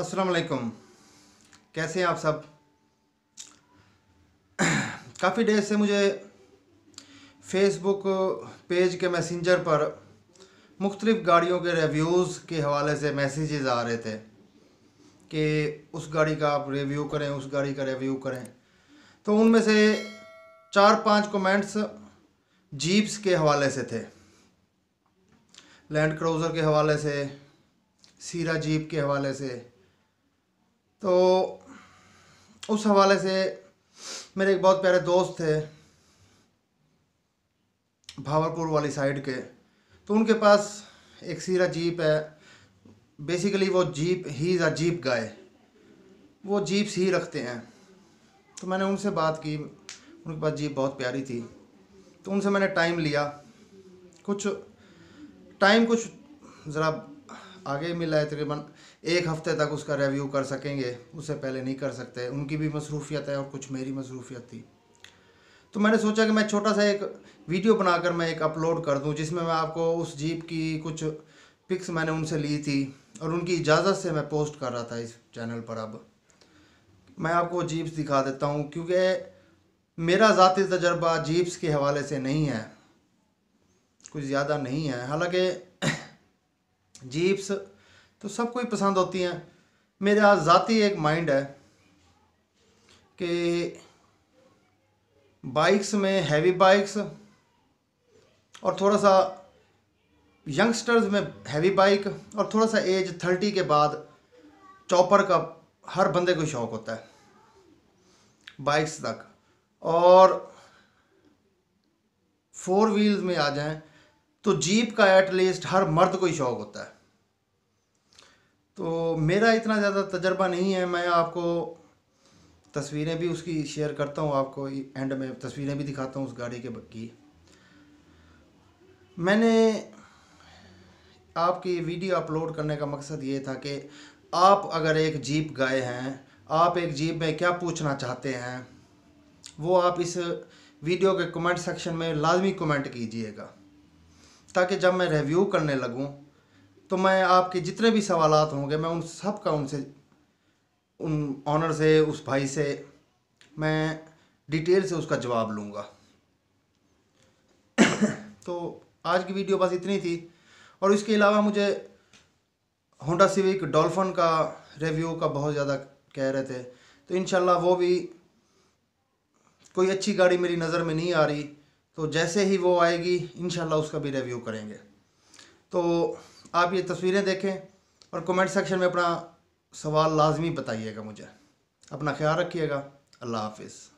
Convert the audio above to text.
अस्सलाम वालेकुम कैसे हैं आप सब काफ़ी डेज से मुझे फेसबुक पेज के मैसेंजर पर मुख्तलिफ़ गाड़ियों के रिव्यूज़ के हवाले से मैसेजेस आ रहे थे कि उस गाड़ी का आप रिव्यू करें उस गाड़ी का रिव्यू करें तो उनमें से चार पांच कमेंट्स जीप्स के हवाले से थे लैंड क्रूज़र के हवाले से सीरा जीप के हवाले से तो उस हवाले से मेरे एक बहुत प्यारे दोस्त थे भावरपुर वाली साइड के तो उनके पास एक सीरा जीप है बेसिकली वो जीप ही इज़ अ जीप गाय वो जीप्स ही रखते हैं तो मैंने उनसे बात की उनके पास जीप बहुत प्यारी थी तो उनसे मैंने टाइम लिया कुछ टाइम कुछ ज़रा आगे मिला है तकरीबन एक हफ्ते तक उसका रिव्यू कर सकेंगे उससे पहले नहीं कर सकते उनकी भी मसरूफियत है और कुछ मेरी मसरूफियत थी तो मैंने सोचा कि मैं छोटा सा एक वीडियो बनाकर मैं एक अपलोड कर दूं जिसमें मैं आपको उस जीप की कुछ पिक्स मैंने उनसे ली थी और उनकी इजाज़त से मैं पोस्ट कर रहा था इस चैनल पर अब मैं आपको जीप्स दिखा देता हूँ क्योंकि मेरा ज़ाती तजर्बा जीप्स के हवाले से नहीं है कुछ ज़्यादा नहीं है हालांकि जीप्स तो सब कोई पसंद होती हैं मेरा ज़ाती एक माइंड है कि बाइक्स में हैवी बाइक्स और थोड़ा सा यंगस्टर्स में हैवी बाइक और थोड़ा सा एज थर्टी के बाद चॉपर का हर बंदे को शौक़ होता है बाइक्स तक और फोर व्हील्स में आ जाएं तो जीप का एटलीस्ट हर मर्द को ही शौक़ होता है तो मेरा इतना ज़्यादा तजर्बा नहीं है मैं आपको तस्वीरें भी उसकी शेयर करता हूँ आपको एंड में तस्वीरें भी दिखाता हूँ उस गाड़ी के की मैंने आपकी वीडियो अपलोड करने का मकसद ये था कि आप अगर एक जीप गए हैं आप एक जीप में क्या पूछना चाहते हैं वो आप इस वीडियो के कमेंट सेक्शन में लाजमी कमेंट कीजिएगा ताकि जब मैं रिव्यू करने लगूँ तो मैं आपके जितने भी सवाल होंगे मैं उन सब का उनसे उन ऑनर से उस भाई से मैं डिटेल से उसका जवाब लूँगा तो आज की वीडियो बस इतनी थी और इसके अलावा मुझे होंडा सिविक डॉल्फन का रिव्यू का बहुत ज़्यादा कह रहे थे तो इन वो भी कोई अच्छी गाड़ी मेरी नज़र में नहीं आ रही तो जैसे ही वो आएगी इन उसका भी रिव्यू करेंगे तो आप ये तस्वीरें देखें और कमेंट सेक्शन में अपना सवाल लाजमी बताइएगा मुझे अपना ख्याल रखिएगा अल्लाह हाफिज़